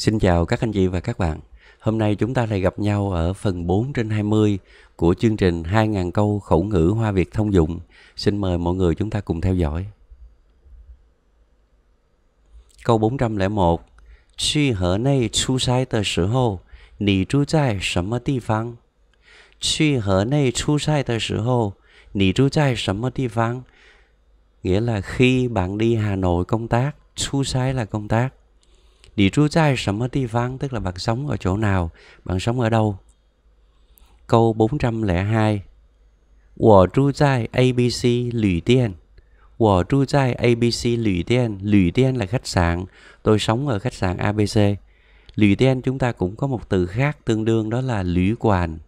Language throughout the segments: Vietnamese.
Xin chào các anh chị và các bạn. Hôm nay chúng ta lại gặp nhau ở phần 4 trên 20 của chương trình 2.000 câu khẩu ngữ Hoa Việt thông dụng. Xin mời mọi người chúng ta cùng theo dõi. Câu 401 Chi hở nay chu sai tờ sử hô, nì chú tại sấm mơ tì phang. Chi hở nay chu sai tờ sử hô, nì chú tại sấm mơ tì phang. Nghĩa là khi bạn đi Hà Nội công tác, chu sai là công tác tức là bạn sống ở chỗ nào, bạn sống ở đâu. Câu 402 Wo zhu zai ABC lữ điên Wo zhu zai ABC lữ điên Lữ điên là khách sạn Tôi sống ở khách sạn ABC Lữ điên chúng ta cũng có một từ khác tương đương đó là lữ quản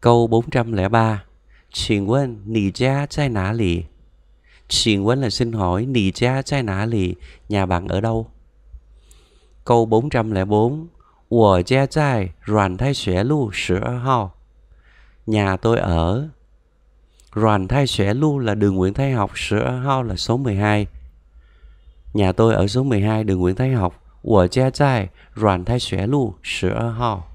Câu 403 Xin quên, nì gia zai nà lì Xin Quên là xin hỏi Nì cha trai nã lì Nhà bạn ở đâu? Câu 404 Wo gia trai Đoàn Thái Xuế Lu Sửa hao. Nhà tôi ở Đoàn Thái Xuế Lu là đường Nguyễn Thái Học Sửa hao là số 12 Nhà tôi ở số 12 đường Nguyễn Thái Học Wo gia trai Đoàn Thái Xuế Lu Sửa hao.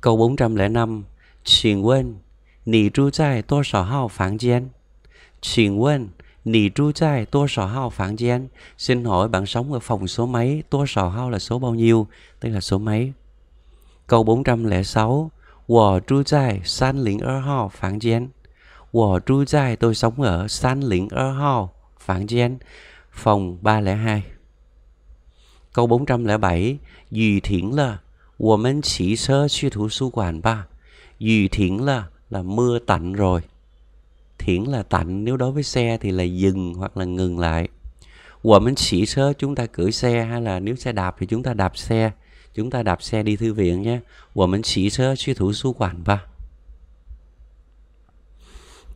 Câu 405 Xin Quên Nì trú trai tôi sở hào phán gian 请问你住在多少号房间? Xin hỏi bạn sống ở phòng số mấy? Tua sỏ hao là số bao nhiêu? Tức là số mấy? Câu 406 Wo tru zai san lính ơ hao phán gian Wo tru zai tôi sống ở san lính ơ hao phán gian Phòng 302 Câu 407 Dì thiển là Wo men chỉ sơ suy thủ su quản ba Dì thiển là là mưa tạnh rồi thiển là tạnh nếu đối với xe thì là dừng hoặc là ngừng lại của mình sĩ sơ chúng ta cưỡi xe hay là nếu xe đạp thì chúng ta đạp xe chúng ta đạp xe đi thư viện nhé của mình sĩ sơ suy thủ su quản ba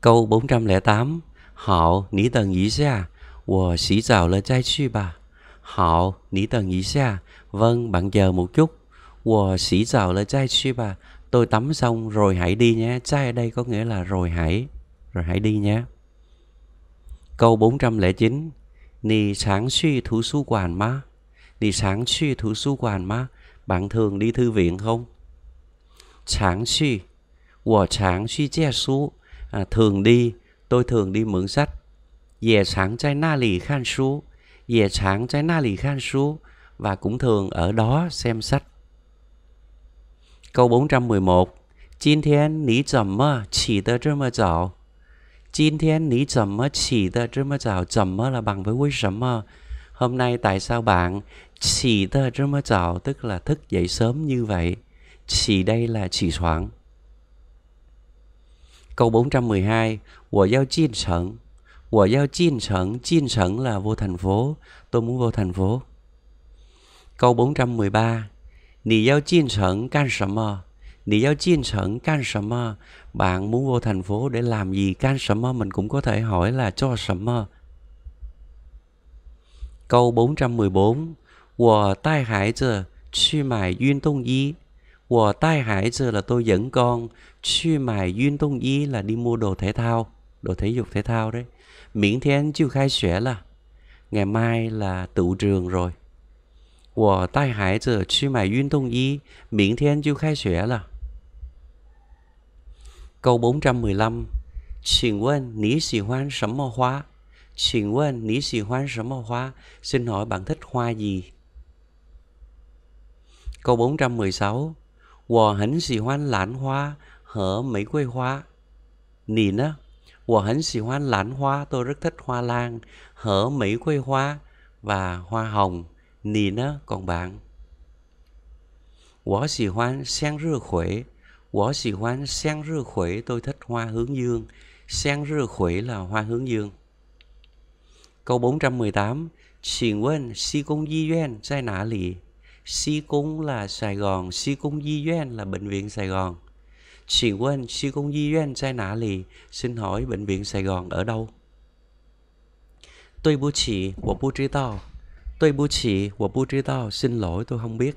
câu 408 hảo ní tầng ý xa của à. sĩ dạo là trai suy bà hảo ní tầng ý xa à, vâng bạn chờ một chút của sĩ dạo là trai suy bà tôi tắm xong rồi hãy đi nhé trai ở đây có nghĩa là rồi hãy rồi hãy đi nhé. Câu 409 Nì sáng suy thú su quản ma Nì sáng suy thú su quản ma Bạn thường đi thư viện không? Sáng suy Của sáng suy che su à, Thường đi Tôi thường đi mượn sách Dẻ sáng trái na lì khan su Dẻ sáng trái na lì khan su Và cũng thường ở đó xem sách Câu 411 Jin thiên ní zẩm mơ chỉ tơ trơ mơ 今天你怎么起的这么早？怎么 là bằng với Hôm nay tại sao bạn chỉ tờ rất mơ chào tức là thức dậy sớm như vậy. Chỉ đây là chỉ soạn. Câu 412 Của giao chiên sẵn Của giao chiên sẵn Chiên sẵn là vô thành phố Tôi muốn vô thành phố Câu 413 Nì giao chiên sẵn can sẵn mơ 你要进城干什么? Bạn muốn vô thành phố để làm gì? Can 什么? Mình cũng có thể hỏi là cho 什么. Câu 414 Wo tai hải zhe chu là tôi dẫn con Chu là đi mua đồ thể thao Đồ thể dục thể thao đấy Miễn thiên chưa khai xẻ là Ngày mai là tụ trường rồi 我带孩子去买运动衣，明天就开学了。Câu 415 Xin quên, ní xì hoan sấm mò hoa Xin quên, ní xì hoan sấm mò hoa Xin hỏi bạn thích hoa gì? Câu 416 Wò hẳn xì hoan lãn hoa Hở mấy quê hoa Nhìn á Wò hẳn xì hoan lãn hoa Tôi rất thích hoa lan Hở mấy quê hoa Và hoa hồng Nhìn á Còn bạn Wǒ xì hoan xiang rì khuẩy 我喜欢香日 khuấy, tôi thích hoa hướng dương. Sang rư khuấy là hoa hướng dương. Câu 418. Xin quên, si cung di duyên, sai nã lì. Si cung là Sài Gòn, si cung di duyên là bệnh viện Sài Gòn. Xin quên, si cung di duyên, sai nã lì. Xin hỏi bệnh viện Sài Gòn ở đâu? Tôi bu chỉ, của bu trí tao. Tôi bu chỉ, của bu trí tao. Xin lỗi, tôi không biết.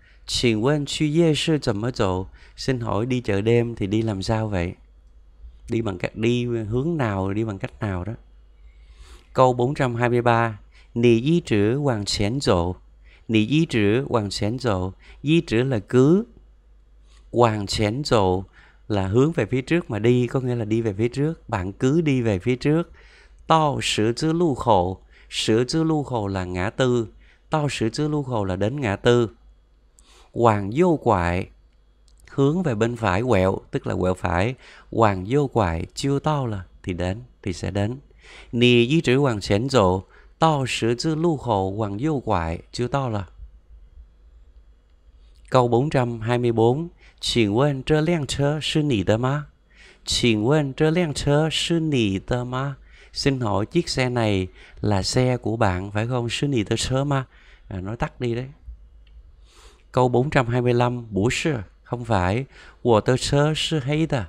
请问去夜市怎么走？Xin hỏi đi chợ đêm thì đi làm sao vậy? Đi bằng cách đi hướng nào, đi bằng cách nào đó. Câu 423. Nì di trữ hoàng xén dộ. Nì di trữ hoàng xén dộ. di trữ là cứ. Hoàng xén dộ là hướng về phía trước mà đi, có nghĩa là đi về phía trước. Bạn cứ đi về phía trước. To sử chữ lưu khổ. Sử chữ lưu khổ là ngã tư. To sử chữ lưu khổ là đến ngã tư hoàng vô quại hướng về bên phải quẹo tức là quẹo phải hoàng vô quại chưa to là thì đến thì sẽ đến nì di trữ hoàng xén rộ to sửa chữ lưu hồ hoàng vô quại chưa to là câu 424 Xin quên trơ liang chơ sư nì tơ ma Xin quên trơ liang chơ sư nì tơ ma Xin hỏi chiếc xe này là xe của bạn phải không? Sư nì tơ chơ ma à, Nói tắt đi đấy Câu 425, bổ sư, không phải, của tơ sơ sư hay ta.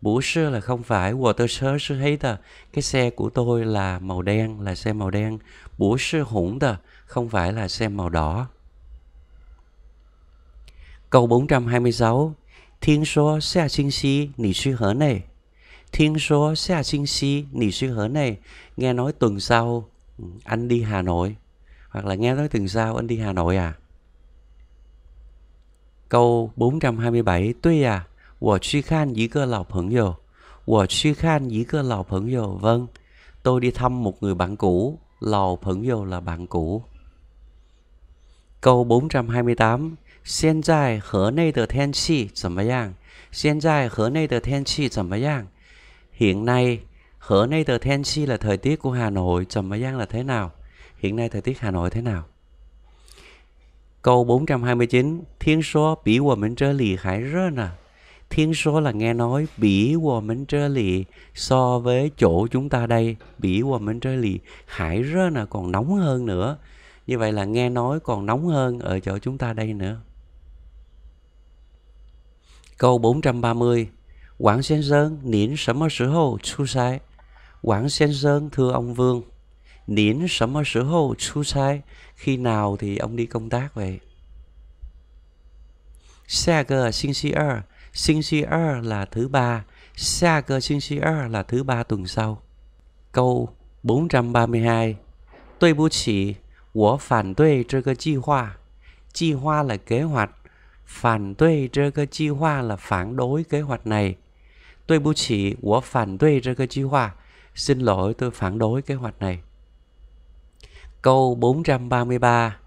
Bổ sư là không phải, của tơ sơ sư hay ta. Cái xe của tôi là màu đen, là xe màu đen. Bổ sư hủng ta, không phải là xe màu đỏ. Câu 426, thiên số xe sinh si, nỉ suy hở này. Thiên số xe sinh si, nỉ suy hở này. Nghe nói tuần sau, ừ, anh đi Hà Nội. Hoặc là nghe nói tuần sau, anh đi Hà Nội à. Câu 427 Tuy à, 我去看一个老朋友. Vâng, tôi đi thăm một người bạn cũ. Lào 朋友 là bạn cũ. Câu 428 Hiện tại Hờ Nội de thiên khí 怎么样? Hiện tại Hà Nội thời tiết thế nào? Hiện nay Hà Nội de thiên khí là thời tiết của Hà Nội, 怎么样 là thế nào? Hiện nay thời tiết Hà Nội thế nào? Câu 429 Thiên số bị của mình trở lì khải rơ nè Thiên số là nghe nói bị của mình trở lì So với chỗ chúng ta đây Bị của mình trở lì hải rơ nè còn nóng hơn nữa Như vậy là nghe nói còn nóng hơn ở chỗ chúng ta đây nữa Câu 430 Quảng Sen Sơn niệm sớm sự hồ chú sai Quảng Sen Sơn thưa ông Vương 您什么时候出差？khi nào thì ông đi công tác vậy? Xa cơ sinh xí ơ. Sinh xí ơ là thứ ba. Xa cơ sinh xí ơ là thứ ba tuần sau. Câu 432. Tôi bố chỉ, 我反对这个计划。Chi hoa là kế hoạch. Phản đối cái kế hoạch là phản đối kế hoạch này. Tôi bố chỉ, tôi phản đối cái kế hoạch. Xin lỗi, tôi phản đối kế hoạch này. Câu 433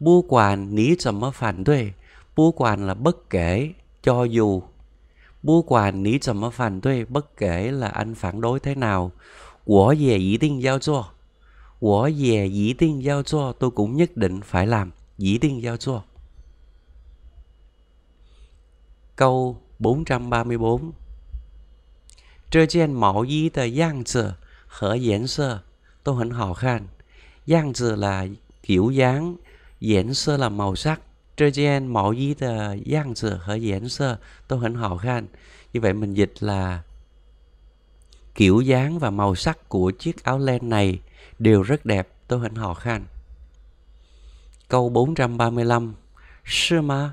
bu quản ní trầm mơ phản tuệ bu quản là bất kể, cho dù bu quản ní trầm mơ phản tuệ Bất kể là anh phản đối thế nào Của dè dĩ tinh giao cho Của dè dĩ tinh giao cho Tôi cũng nhất định phải làm Dĩ tinh giao cho Câu 434 Trơ trên mẫu dĩ 样子 là kiểu dáng 颜色 là màu sắc cho nên mẫu ý là dạng dở và diễn sơ tôi hẳn hảo khan như vậy mình dịch là kiểu dáng và màu sắc của chiếc áo len này đều rất đẹp tôi hẳn hảo khan câu 435 sư ma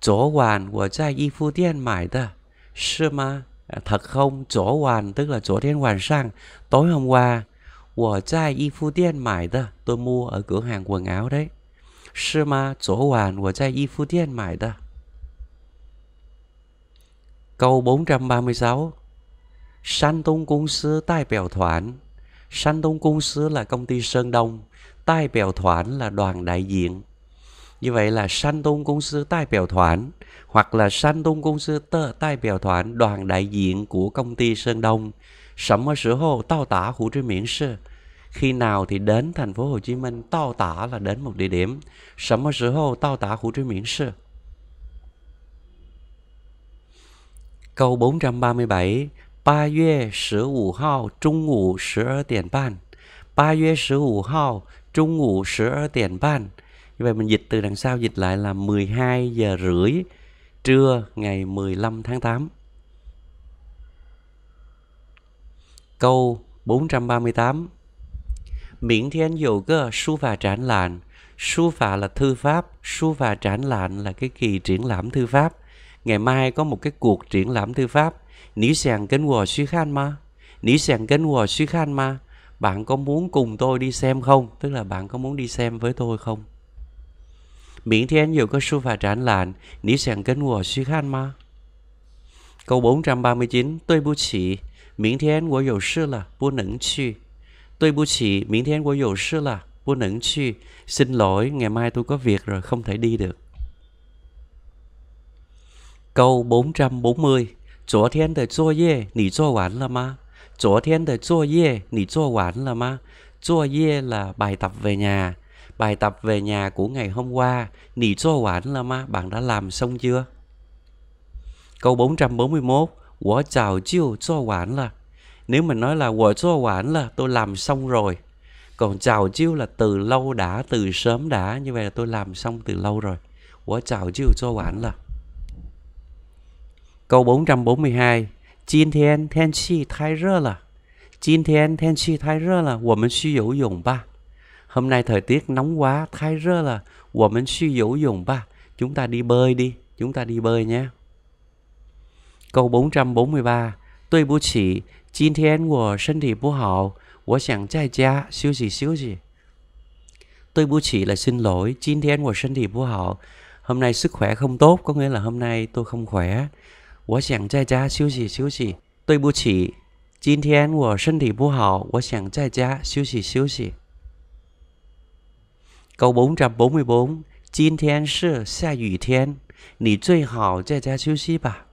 chỗ hoàn của cha y phu tiên mải ta sư ma à, thật không chỗ hoàn tức là chỗ thiên hoàn sang tối hôm qua 我在衣服店买的，tôi ở cửa hàng quần áo đấy. 是吗？昨晚我在衣服店买的。Câu 436 San Tung Cung Sư Tài Bèo Thoản San Tung Cung Sư là công ty Sơn Đông Tai Bèo Thoản là đoàn đại diện Như vậy là San Tung Cung Sư Tai Bèo Thoản Hoặc là San Tung Cung Sư Tơ Tai Bèo Thoản Đoàn đại diện của công ty Sơn Đông 什么时候到 tả nào thì đến thành phố Hồ Chí Minh, tao là đến một địa điểm. Sấm mơ sở hô tao tả Hồ 437 3月15号中午12点半3月15号中午12点半 Như vậy mình dịch từ đằng sau dịch lại là 12 giờ rưỡi trưa ngày 15 tháng 8 Câu 438 Miễn thiên dụ cơ su và trán lạn Su và là thư pháp Su và trán lạn là cái kỳ triển lãm thư pháp Ngày mai có một cái cuộc triển lãm thư pháp Ní sàng kênh hòa suy khan ma, Ní sàng kênh hòa suy khan ma, Bạn có muốn cùng tôi đi xem không? Tức là bạn có muốn đi xem với tôi không? Miễn thiên dụ cơ su và trán lạn Ní sàng kênh hòa suy khan ma, Câu 439 Tôi bố chỉ 明天我有事了，不能去。Tôi lỗi, ngày mai tôi có việc rồi, không thể đi được. Câu 440 Chỗ thiên tờ chua yê, nỉ chua quán là ma. Chỗ thiên tờ chua yê, nỉ chua quán là ma. Chua yê là bài tập về nhà. Bài tập về nhà của ngày hôm qua, nỉ chua quán là ma, bạn đã làm xong chưa? Câu 441我早就做完了 nếu mình nói là của cho quản là tôi làm xong rồi còn chào chiêu là từ lâu đã từ sớm đã như vậy là tôi làm xong từ lâu rồi của chào chiêu cho quản là câu 442 Jin thiên thiên chi thái thiên thiên chi thái rơ Hôm nay thời tiết nóng quá Thái rơ là Wo Chúng ta đi bơi đi Chúng ta đi bơi nhé Câu 443 Tôi bố chỉ, Jin thiên của thân thể bố hảo, Wo chẳng chạy gia, siêu gì siêu gì. Tôi bố chỉ là xin lỗi, Jin thiên của thân thể bố hảo, Hôm nay sức khỏe không tốt, có nghĩa là hôm nay tôi không khỏe. Wo chẳng chạy gia, siêu gì siêu gì. Tôi bố chỉ, Jin thiên của thân thể bố hảo, Wo chẳng chạy gia, siêu gì siêu gì. Câu 444 Jin thiên sư, xa yu thiên, Nì 最好在家休息吧。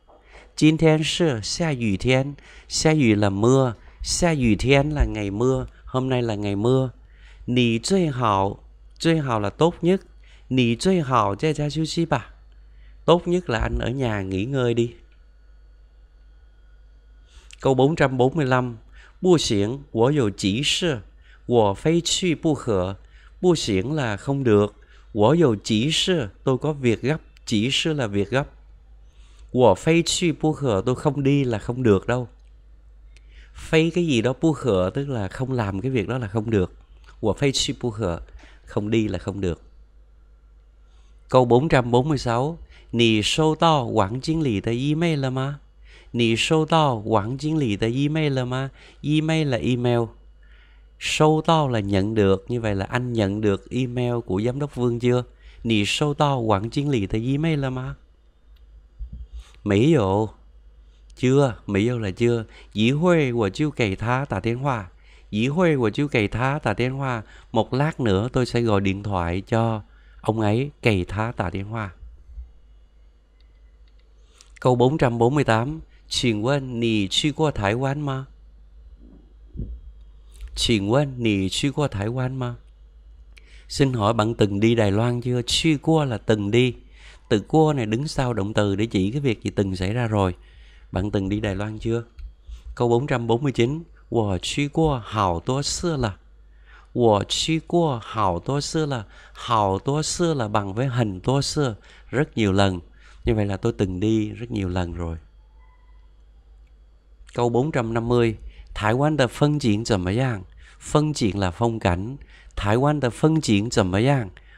今天是下雨天下雨 là mưa 下雨天 là ngày mưa hôm nay là ngày mưa nì tốt nhất tốt nhất là anh ở nhà nghỉ ngơi đi câu 445 bu xiển của dù chỉ sư của phi suy bu khở bu xiển là không được của dù chỉ sư tôi có việc gấp chỉ sư là việc gấp của phay chi bu khở tôi không đi là không được đâu phay cái gì đó bu khở tức là không làm cái việc đó là không được của phay chi bu khở không đi là không được câu 446 Nì sâu to quảng chính lý tới email là mà Nì sâu to quảng chính lý tới email là mà Email là email Sâu to là nhận được Như vậy là anh nhận được email của giám đốc Vương chưa Nì sâu to quảng chính lý tới email là mà 没有，chưa, mấy yêu là chưa. Dĩ huê của chiêu Một lát nữa tôi sẽ gọi điện thoại cho ông ấy kể tha tả tiếng Hoa. Câu 448. Xin quên, nì chi Xin hỏi bạn từng đi Đài Loan chưa? Chi qua là từng đi từ cua này đứng sau động từ để chỉ cái việc gì từng xảy ra rồi bạn từng đi Đài Loan chưa câu 449 Wo chi qua hào tố xưa là bằng với hình tố xưa Rất nhiều lần Như vậy là tôi từng đi rất nhiều lần rồi Câu 450 Thái Quan đã phân diện phân diện là phong cảnh Thái Quan đã phân diện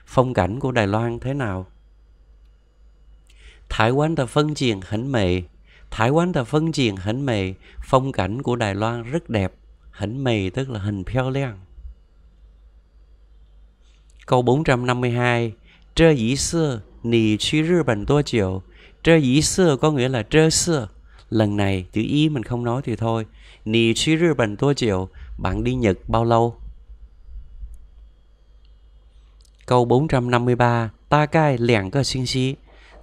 phong cảnh của Đài Loan thế nào Thái cảnh của Đài Loan rất đẹp. Hẳn mệ tức là hình peo leng. Câu 452 Trơ ý xưa, nì truy rư bản tua chiều. Trơ ý xưa có nghĩa là trơ xưa. Lần này chữ ý mình không nói thì thôi. Nì truy rư bản tua chiều. Bạn đi Nhật bao lâu? Câu 453 Ta cai lẻng cơ sinh xí.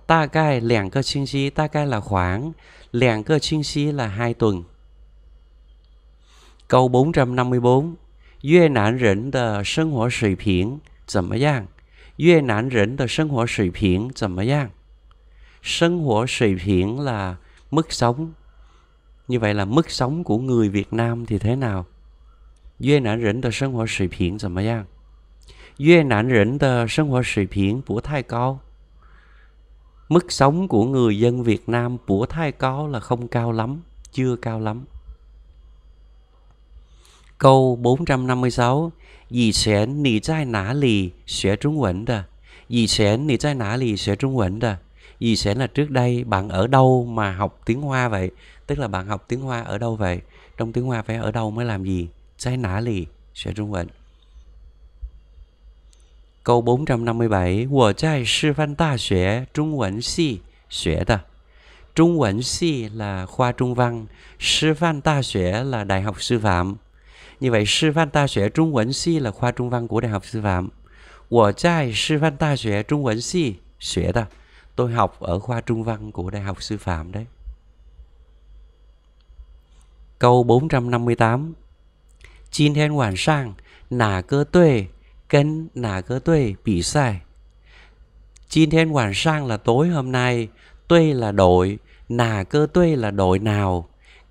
大概两个星期，大概 là khoảng 两个星期 là hai tuần. Câu 454. Việt Nam 人的生活水平怎么样？越南人的生活水平怎么样？生活水平 là mức sống. Như vậy là mức sống của người Việt Nam thì thế nào? Việt Nam rỉnh tờ sinh hoạt 水平怎么样? Việt Nam rỉnh tờ sinh hoạt 水平不太高。mức sống của người dân Việt Nam của Thái có là không cao lắm, chưa cao lắm. Câu 456 Dì sẽ nì trai nã lì sẽ trung quẩn đà Dì sẽ nì trai nã lì sẽ trung quẩn đà Dì sẽ là trước đây bạn ở đâu mà học tiếng Hoa vậy Tức là bạn học tiếng Hoa ở đâu vậy Trong tiếng Hoa phải ở đâu mới làm gì Trai nã lì sẽ trung quẩn câu 457 Wo zài sư phạm đa xuế Trung Văn Xì xuế đà Trung Văn Xì là khoa trung văn Sư phạm đa xuế là đại học sư phạm Như vậy sư phạm đa xuế Trung Văn Xì là khoa trung văn của đại học sư phạm Wo zài sư phạm đa xuế Trung Văn Xì xuế đà Tôi học ở khoa trung văn của đại học sư phạm đấy Câu 458 Jin thiên hoàn sang nà cơ tuệ 跟哪个队比赛。今天晚上 là tối hôm nay là đội, nà cơ tuê là đội nào,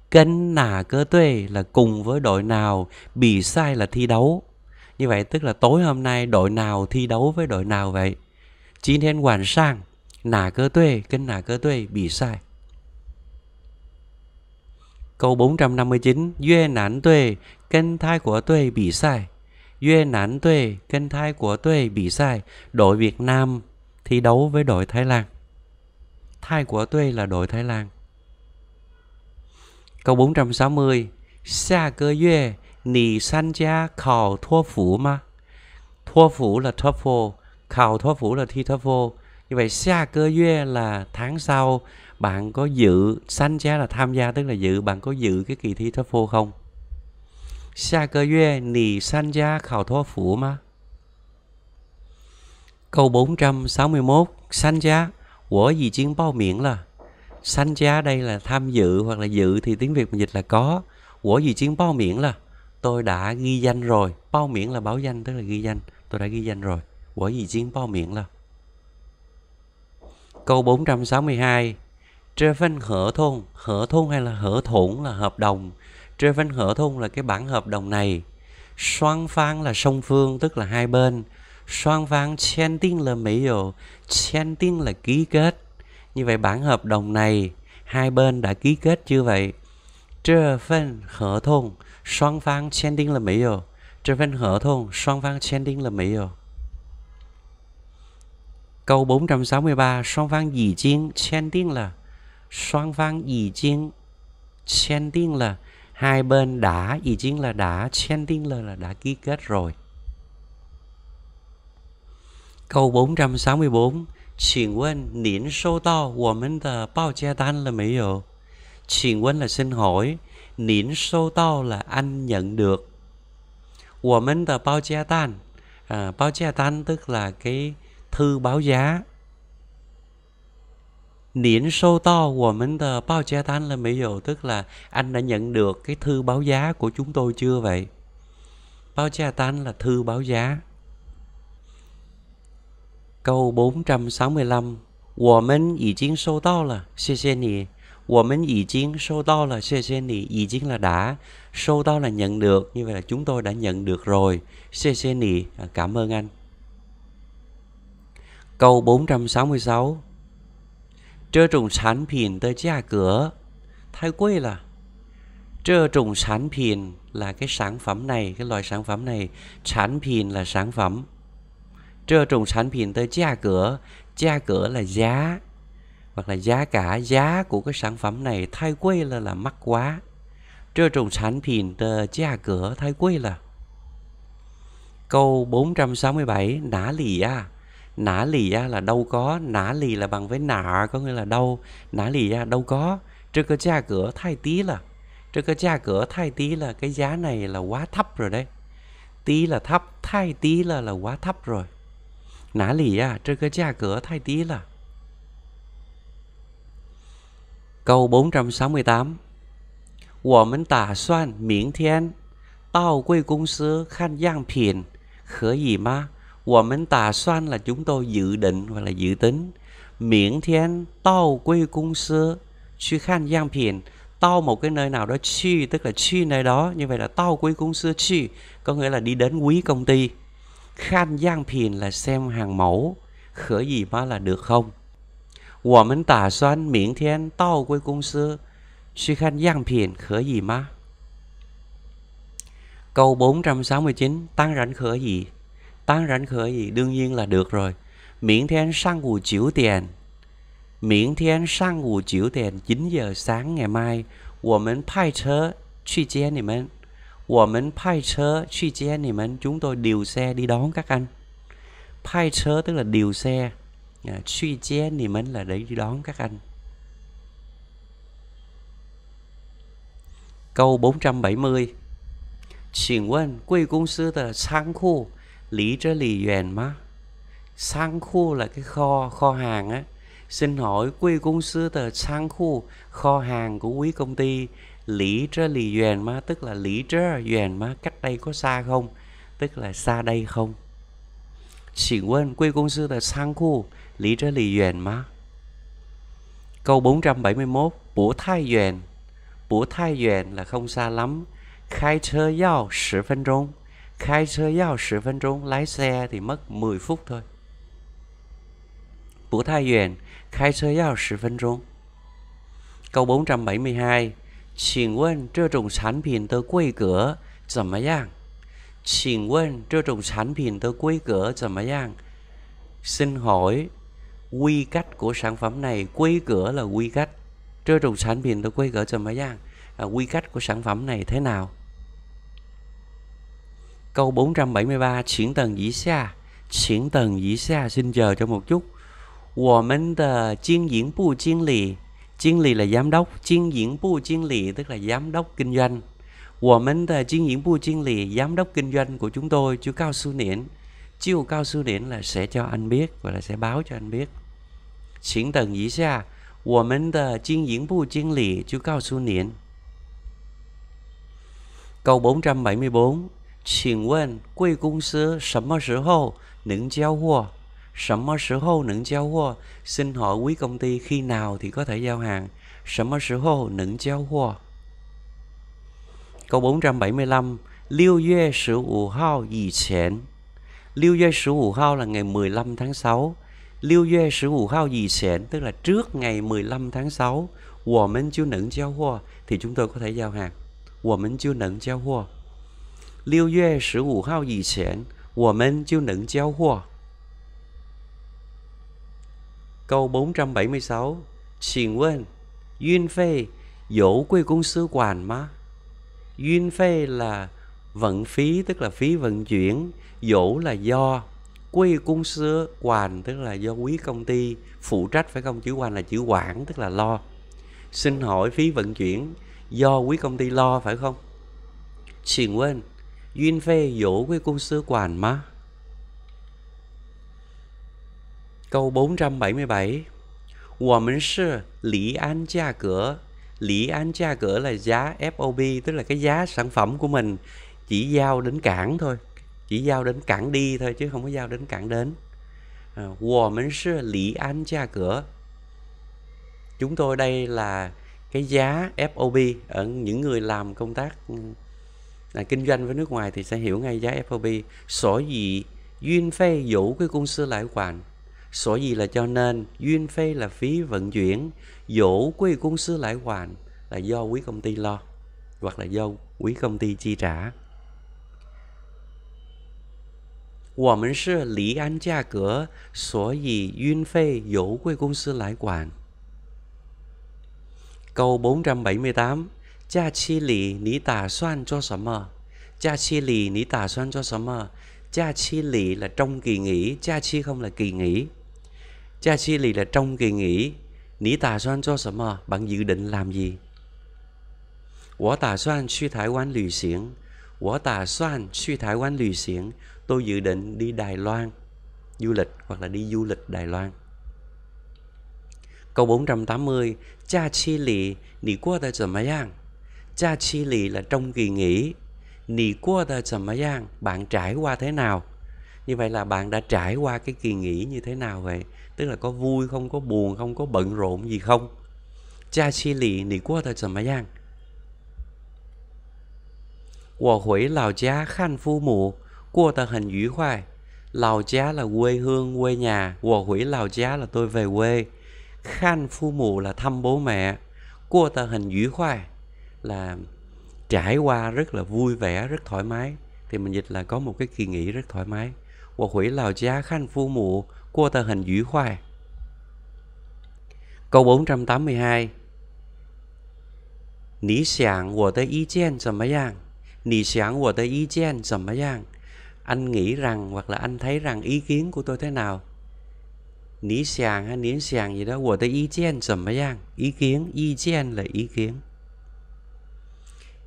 cân nà cơ tuê là cùng với đội nào, bị sai là thi đấu. Như vậy tức là tối hôm nay đội nào thi đấu với đội nào vậy? Chính thiên quản sang, nà cơ tuê, cân nà cơ tuê, bị sai. Câu 459, duyên nán tuê, cân thai của tuê bị sai. 越南队跟 Thái của 队 bị sai, đội Việt Nam thi đấu với đội Thái Lan. Thái của tôi là đội Thái Lan. Câu 460 Xa cơ yue Nì san gia khảo thua phủ mà Thua phủ là TOEFL Khảo thua phủ là thi TOEFL Như vậy xa cơ yue là tháng sau Bạn có dự San gia là tham gia tức là dự Bạn có dự cái kỳ thi TOEFL không 下个月你参加 khảo 托 phú mà? Câu 461 Sanh giá Của gì chiến bao miệng là Sanh giá đây là tham dự hoặc là dự Thì tiếng Việt mình dịch là có Của gì chiến bao miệng là Tôi đã ghi danh rồi Bao miệng là báo danh tức là ghi danh Tôi đã ghi danh rồi Của gì chiến bao miệng là Câu 462 Trê phân hở thôn Hở thôn hay là hở thủng là hợp đồng trên Văn Hở Thung là cái bản hợp đồng này. Soan phang là song phương, tức là hai bên. Soan phang chen tiên là mỹ dụ, chen tiên là ký kết. Như vậy bản hợp đồng này, hai bên đã ký kết chưa vậy? Trê Văn Hở Thung, soan phang chen tiên là mỹ dụ. Trê Văn Hở Thung, soan phang chen tiên là mỹ dụ. Câu 463, soan phang dì chiến, chen tiên là. Soan phang dì chiến, chen tiên là hai bên đã ý chính là đã sending là, là đã ký kết rồi câu 464 Xin quên nín sâu to của mình tờ bao che tan là mấy giờ Xin quên là xin hỏi Nín sâu to là anh nhận được của mình tờ bao che tan à, Bao che tan tức là cái thư báo giá 您收到我们的报价单了没有? Tức là anh đã nhận được cái thư báo giá của chúng tôi chưa vậy? Báo là thư báo giá. Câu 465. 我们已经收到了，谢谢你。我们已经收到了，谢谢你。已经 là là nhận được. Như vậy là chúng tôi đã nhận được rồi. Xê xê nì, à, cảm ơn anh. Câu 466这种产品的价格太贵了。这种产品 là cái sản phẩm này, cái loại sản phẩm này. Sản phẩm là sản phẩm. Trơ trùng sản phẩm tới giá cửa. Giá cửa là giá. Hoặc là giá cả, giá của cái sản phẩm này thay quê là là mắc quá. Trơ trùng sản phẩm tới giá cửa thay quê là. Câu 467 nã lì à nã lì ra là đâu có nã lì là bằng với nạ có nghĩa là đâu nã lì ra đâu có trước cái giá cửa thay tí là trước cái giá cửa thay tí là cái giá này là quá thấp rồi đấy tí là thấp thay tí là là quá thấp rồi nã lì ra trước cái giá cửa thay tí là câu 468 không? 我们 chúng tôi dự định hoặc là dự tính. Miễn thiên tao quê cung sư truy khan giang phiền một nơi nào đó chi tức là chi nơi đó như vậy là tao quý công sư chi có nghĩa là đi đến quý công ty khan giang phiền là xem hàng mẫu khởi gì mà là được không của mình tả xoan miễn thiên tao quý cung sư chi khan giang phiền khởi gì mà câu 469 tăng rảnh khởi gì rảnh khởi đương nhiên là được rồi. Miễn anh sang ngủ chiếu tiền. Miễn anh sang ngủ chiếu tiền 9 giờ sáng ngày mai, 我们派车去接你们。我们派车去接你们 chúng tôi điều xe đi đón các anh. Pai chớ tức là điều xe. Truy chế thì mình là để đi đón các anh. Câu 470. Xin quên, quỹ công sư tờ sáng khu lý trở lì duyên má sang khu là cái kho kho hàng á xin hỏi quý công sư tờ sang khu kho hàng của quý công ty lý trở lì duyên má tức là lý trở duyên má cách đây có xa không tức là xa đây không xin quên quý công sư tờ sang khu lý trở lì duyên má câu 471 bố thai duyên bố thai duyên là không xa lắm khai chơ giao 10 phân 钟 lái xe thì mất 10 phút thôi. Bố Thái Yuan, khai 车要十分钟. Câu 472. Xin quân, trơ trùng sản phẩm tờ quay cửa, 怎么样? Xin quân, trơ trùng sản phẩm tờ quay cửa, 怎么样? Xin hỏi, quy cách của sản phẩm này, quay cửa là quy cách. Trơ trùng sản phẩm tờ quay cửa, 怎么样? À, quy cách của sản phẩm này thế nào? Câu 473 chuyển tầng dĩ xa Chuyển tầng dĩ xa xin chờ cho một chút của Woman the chuyên diễn bu chuyên lì Chuyên lì là giám đốc Chuyên diễn bu chuyên lì tức là giám đốc kinh doanh Woman the chuyên diễn bu chuyên lì Giám đốc kinh doanh của chúng tôi Chú Cao Sư Niễn Chiêu Cao Sư Niễn là sẽ cho anh biết Và là sẽ báo cho anh biết Chuyển tầng dĩ xa 我们的经营部经理就告诉您。Câu 474请问贵公司什么时候能交货？什么时候能交货？Xin hỏi quý công ty khi nào thì có thể giao hàng? 什么时候能交货? Câu 475 Liêu Yue Sử Ủ Hao Yì Chén Liêu Yue Sử Ủ Hao là ngày 15 tháng 6 Liêu Yue Sử Ủ Hao Yì Chén tức là trước ngày 15 tháng 6 Wo Men Chu Nẫn Giao Hoa thì chúng tôi có thể giao hàng Wo Men Chu Nẫn Giao Hoa 六月十五号以前我们就能交货。Câu 476 Xin 问 Yun Phê dẫu quê công sứ quản mà Yun Phê là vận phí tức là phí vận chuyển dẫu là do quê cung sứ quản tức là do quý công ty phụ trách phải không chữ quản là chữ quản tức là lo xin hỏi phí vận chuyển do quý công ty lo phải không xin quên duyên phê dỗ 运费由 với cung sứ quản má Câu 477 Của mình sư lý an gia cửa Lý an gia cửa là giá FOB Tức là cái giá sản phẩm của mình Chỉ giao đến cảng thôi Chỉ giao đến cảng đi thôi Chứ không có giao đến cảng đến Của mình sư lý an gia cửa Chúng tôi đây là cái giá FOB ở những người làm công tác ừ, à, kinh doanh với nước ngoài thì sẽ hiểu ngay giá FOB Sở gì duyên phê dụ cái công sư lại quản Sở gì là cho nên duyên phê là phí vận chuyển dỗ quý công sư lại quản là do quý công ty lo hoặc là do quý công ty chi trả 我们是离岸价格，所以运费由贵公司来管。Câu 478假期里你打算做什么？假期里你打算做什么？假期 lì là trong kỳ nghỉ, cha không là kỳ nghỉ. 假期里 là trong kỳ nghỉ. Nǐ tà Bạn dự định làm gì? Wǒ Tôi dự định đi Đài Loan du lịch hoặc là đi du lịch Đài Loan. Câu 480. Cha chi lì, nǐ guò de zěme yang? cha chi lì là trong kỳ nghỉ nì qua ta sầm giang bạn trải qua thế nào như vậy là bạn đã trải qua cái kỳ nghỉ như thế nào vậy tức là có vui không có buồn không có bận rộn gì không cha chi lì nì qua ta sầm giang Wo hủy lào giá khanh phu mụ Qua ta hình dữ khoai Lào giá là quê hương, quê nhà Wo hủy lào giá là tôi về quê Khanh phu mụ là thăm bố mẹ Qua ta hình dữ khoai là trải qua rất là vui vẻ rất thoải mái thì mình dịch là có một cái kỳ nghỉ rất thoải mái và hủy lào cha khanh phu mụ Qua tờ hình dữ khoai câu 482 Nì sẵn của tờ ý kiến 怎么样? Nì sẵn của tờ ý kiến 怎么样? Anh nghĩ rằng hoặc là anh thấy rằng ý kiến của tôi thế nào? Nì sẵn hay nỉ sẵn gì đó của tờ ý kiến 怎么样? Ý kiến, ý kiến là ý kiến.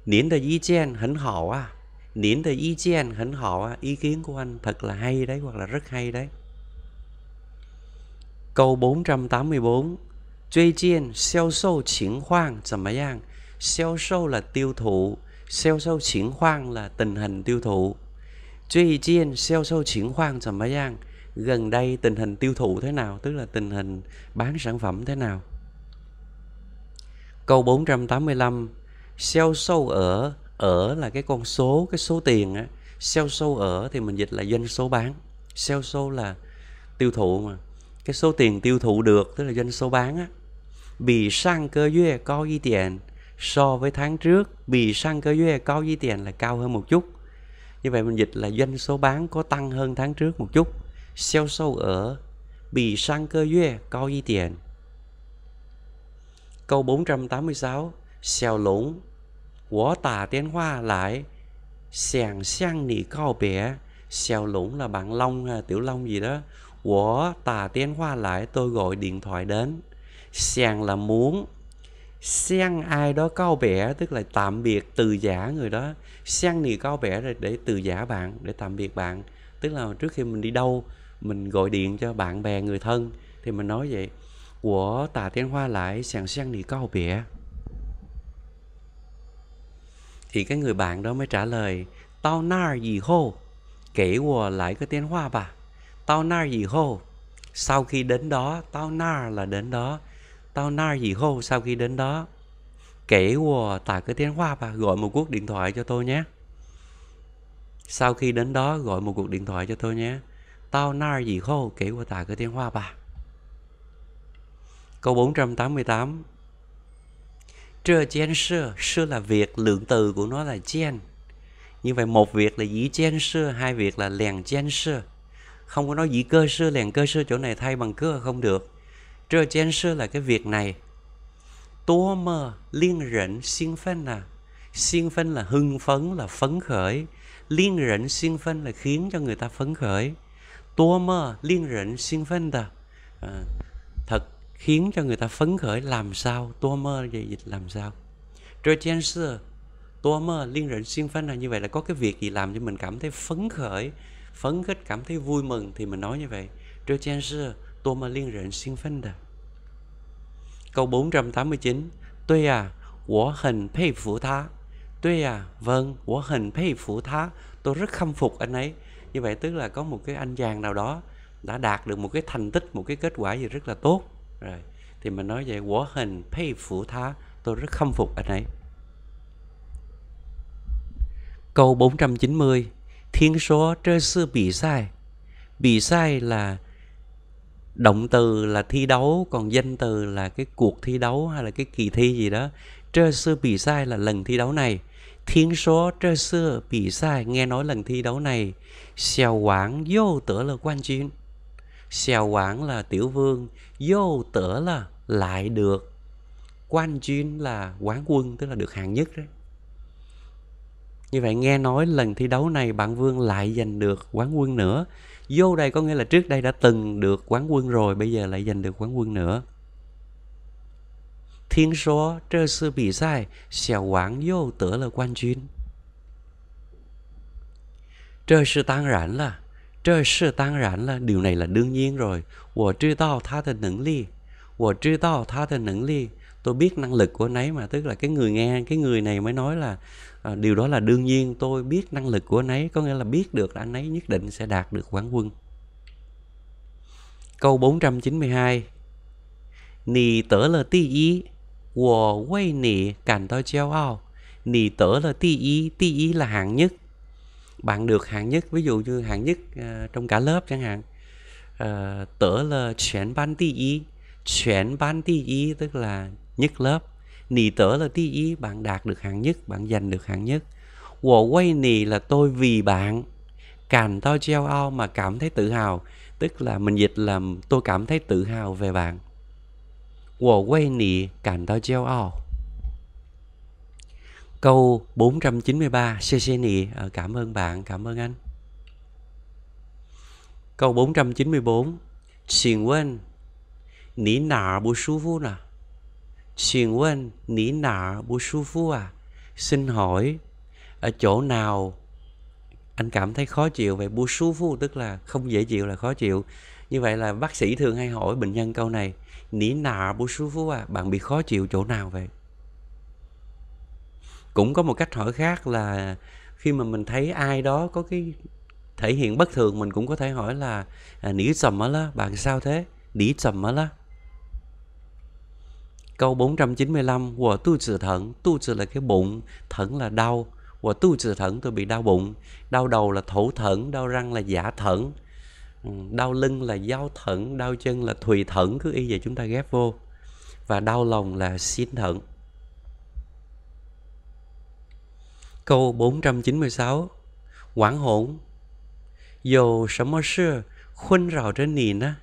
您的意见很好啊您的意见很好 à ý kiến của anh thật là hay đấy hoặc là rất hay đấy câu 484 Truy chiên siêu sâu chính hoang 怎么样 siêu sâu là tiêu thụ siêu sâu chính hoang là tình hình tiêu thụ truy chiên siêu sâu chính hoang 怎么样 gần đây tình hình tiêu thụ thế nào tức là tình hình bán sản phẩm thế nào câu 485 sell sâu ở ở là cái con số cái số tiền á sell sâu ở thì mình dịch là doanh số bán sell sâu là tiêu thụ mà cái số tiền tiêu thụ được tức là doanh số bán á bị sang cơ duy có ghi tiền so với tháng trước bị sang cơ duy có ghi tiền là cao hơn một chút như vậy mình dịch là doanh số bán có tăng hơn tháng trước một chút sell sâu ở bị sang cơ duy có ghi tiền câu 486小龙，我打电话 lại sàng là bạn long tiểu long gì đó của tôi gọi điện thoại đến sàng là muốn sang ai đó cao bẻ tức là tạm biệt từ giả người đó sang nỉ cao bẻ rồi để từ giả bạn để tạm biệt bạn tức là trước khi mình đi đâu mình gọi điện cho bạn bè người thân thì mình nói vậy của tà tiến hoa lại sàng sang nỉ cao bẻ thì cái người bạn đó mới trả lời tao nar gì hô kể của lại cái tiếng hoa bà tao nar gì hô sau khi đến đó tao nar là đến đó tao nar gì hô sau khi đến đó kể của tại cái tiếng hoa bà gọi một cuộc điện thoại cho tôi nhé sau khi đến đó gọi một cuộc điện thoại cho tôi nhé tao nar gì hô kể của tại cái tiếng hoa bà câu 488 trơ chen là việc lượng từ của nó là chen như vậy một việc là dĩ chen sư hai việc là lèn chen sư không có nói dĩ cơ sư lèn cơ sư chỗ này thay bằng cơ không được trơ chen sư là cái việc này tố mơ liên rỉnh xiên phân là xiên phân là hưng phấn là phấn khởi liên rỉnh xiên phân là khiến cho người ta phấn khởi tố mơ liên rỉnh xiên phân là khiến cho người ta phấn khởi làm sao tô mơ về dịch làm sao rồi trên Sư, tô mơ liên rịnh xuyên phân là như vậy là có cái việc gì làm cho mình cảm thấy phấn khởi phấn khích cảm thấy vui mừng thì mình nói như vậy rồi trên Sư, tô mơ liên rịnh xuyên phân đà câu 489 tôi à của hình phê phủ tha tôi à vâng của hình phê phủ tha tôi rất khâm phục anh ấy như vậy tức là có một cái anh chàng nào đó đã đạt được một cái thành tích một cái kết quả gì rất là tốt rồi thì mình nói vậy quả hình pay phủ thá tôi rất khâm phục anh ấy câu 490 thiên số trơ sư bị sai bị sai là động từ là thi đấu còn danh từ là cái cuộc thi đấu hay là cái kỳ thi gì đó trơ sư bị sai là lần thi đấu này thiên số trơ sư bị sai nghe nói lần thi đấu này xèo quảng vô tựa là quan chuyên xèo quảng là tiểu vương vô tửa là lại được quan chuyên là quán quân tức là được hạng nhất đấy như vậy nghe nói lần thi đấu này bạn Vương lại giành được quán quân nữa. Vô đây có nghĩa là trước đây đã từng được quán quân rồi, bây giờ lại giành được quán quân nữa. Thiên số trơ sư bị sai, xèo quảng vô tựa là quan chuyên. Trơ sư tán rãn là 这是当然了，điều này là đương nhiên rồi. 我知道他的能力，我知道他的能力。Tôi biết năng lực của anh ấy mà, tức là cái người nghe, cái người này mới nói là à, điều đó là đương nhiên. Tôi biết năng lực của anh ấy, có nghĩa là biết được là anh ấy nhất định sẽ đạt được quán quân. Câu 492 Nì tớ là ti ý, wo wei nì cảm tới treo ao. Nì tớ là ti ý, ti ý là hạng nhất, bạn được hạng nhất ví dụ như hạng nhất uh, trong cả lớp chẳng hạn ờ, tớ là chuyển ban ti ý chuyển ban ti ý tức là nhất lớp nì tớ là ti ý bạn đạt được hạng nhất bạn giành được hạng nhất wo quay nì là tôi vì bạn càng tao treo ao mà cảm thấy tự hào tức là mình dịch là tôi cảm thấy tự hào về bạn wo quay nì càng tao treo ao Câu 493 Ceceni ờ, cảm ơn bạn, cảm ơn anh. Câu 494 Xin quên Nỉ nạ bù su phu nè Xin quên Nỉ nạ bù su phu à Xin hỏi Ở chỗ nào Anh cảm thấy khó chịu về bù su phu Tức là không dễ chịu là khó chịu Như vậy là bác sĩ thường hay hỏi bệnh nhân câu này Nỉ nạ bù su phu à Bạn bị khó chịu chỗ nào vậy cũng có một cách hỏi khác là khi mà mình thấy ai đó có cái thể hiện bất thường mình cũng có thể hỏi là à, nỉ sầm á lá bạn sao thế nỉ sầm á lá câu 495 của tu trừ thận tu trừ là cái bụng thận là đau của tu trừ thận tôi bị đau bụng đau đầu là thổ thận đau răng là giả thận ừ, đau lưng là giao thận đau chân là thùy thận cứ y vậy chúng ta ghép vô và đau lòng là xin thận Câu 496 Quảng hỗn Dù sớm mơ xưa Khuynh rào trên nền á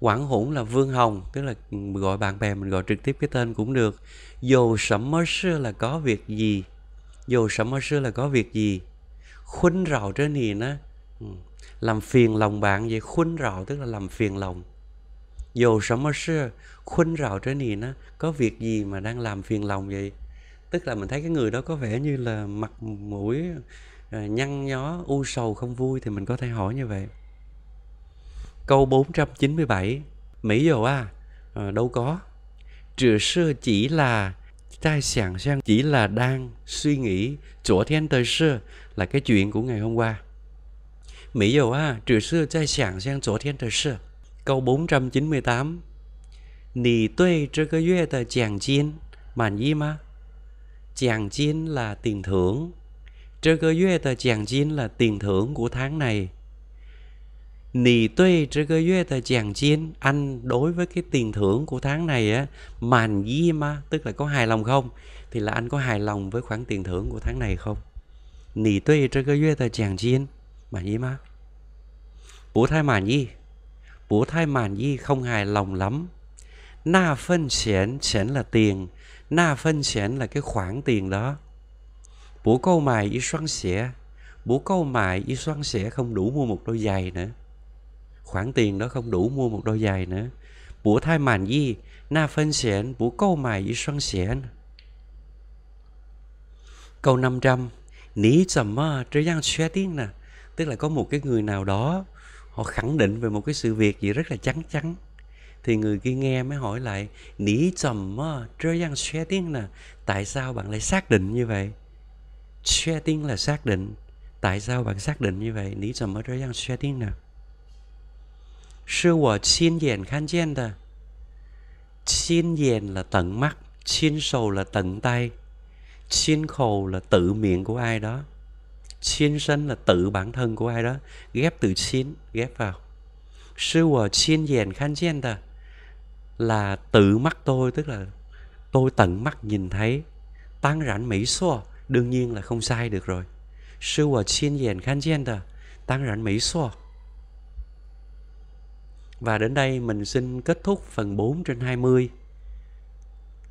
Quảng hỗn là Vương Hồng Tức là gọi bạn bè mình gọi trực tiếp cái tên cũng được Dù sớm mơ xưa là có việc gì Dù sớm mơ xưa là có việc gì Khuynh rào trên nền á ừ, Làm phiền lòng bạn vậy Khuynh rào tức là làm phiền lòng Dù sớm mơ xưa Khuynh rào trên nền á Có việc gì mà đang làm phiền lòng vậy tức là mình thấy cái người đó có vẻ như là mặt mũi ờ, nhăn nhó u sầu không vui thì mình có thể hỏi như vậy câu 497 Mỹ dầu à, à đâu có Trừ sơ chỉ là trai sẵn sang chỉ là đang suy nghĩ chỗ thiên tới sơ là cái chuyện của ngày hôm qua Mỹ dầu à, trừ sơ trai sẵn sang chỗ thiên tới sơ Câu 498 Nì tuê trơ cơ yue chàng chiên Màn yi ma chàng chín là tiền thưởng. Trơ cơ Yue tờ chàng chín là tiền thưởng của tháng này. Nì tuê trơ cơ Yue tờ chàng chín, anh đối với cái tiền thưởng của tháng này á, màn gì mà, tức là có hài lòng không? Thì là anh có hài lòng với khoản tiền thưởng của tháng này không? Nì tuê trơ cơ Yue tờ chàng chín, màn gì mà? Bố thai màn gì? Bố thai màn gì không hài lòng lắm. Na phân xén, xén là tiền. 那份钱 là cái khoản tiền đó. Bố câu mài y xoăn xẻ. Bố câu không đủ mua một đôi giày nữa. Khoản tiền đó không đủ mua một đôi giày nữa. Bố thay màn gì? Na phân xẻn, bố câu mài y xoăn xẻn. Câu 500. Ní chầm mơ, trứ giang xe tiếng nè. Tức là có một cái người nào đó họ khẳng định về một cái sự việc gì rất là chắc chắn thì người kia nghe mới hỏi lại nỉ trầm mà trơ yang xe tiếng nè tại sao bạn lại xác định như vậy xe tiếng là xác định tại sao bạn xác định như vậy nỉ trầm mà trơ yang xe tiếng nè sư của xin diện khán chen ta xin diện là tận mắt xin sầu là tận tay xin khổ là tự miệng của ai đó xin sân là tự bản thân của ai đó ghép từ xin ghép vào sư của xin diện khán chen ta là tự mắt tôi tức là tôi tận mắt nhìn thấy tăng rảnh mỹ xua đương nhiên là không sai được rồi sư và xin diện khan diện tờ tăng rảnh mỹ xua và đến đây mình xin kết thúc phần 4 trên 20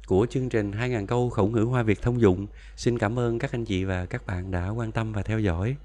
của chương trình 2.000 câu khẩu ngữ hoa Việt thông dụng. Xin cảm ơn các anh chị và các bạn đã quan tâm và theo dõi.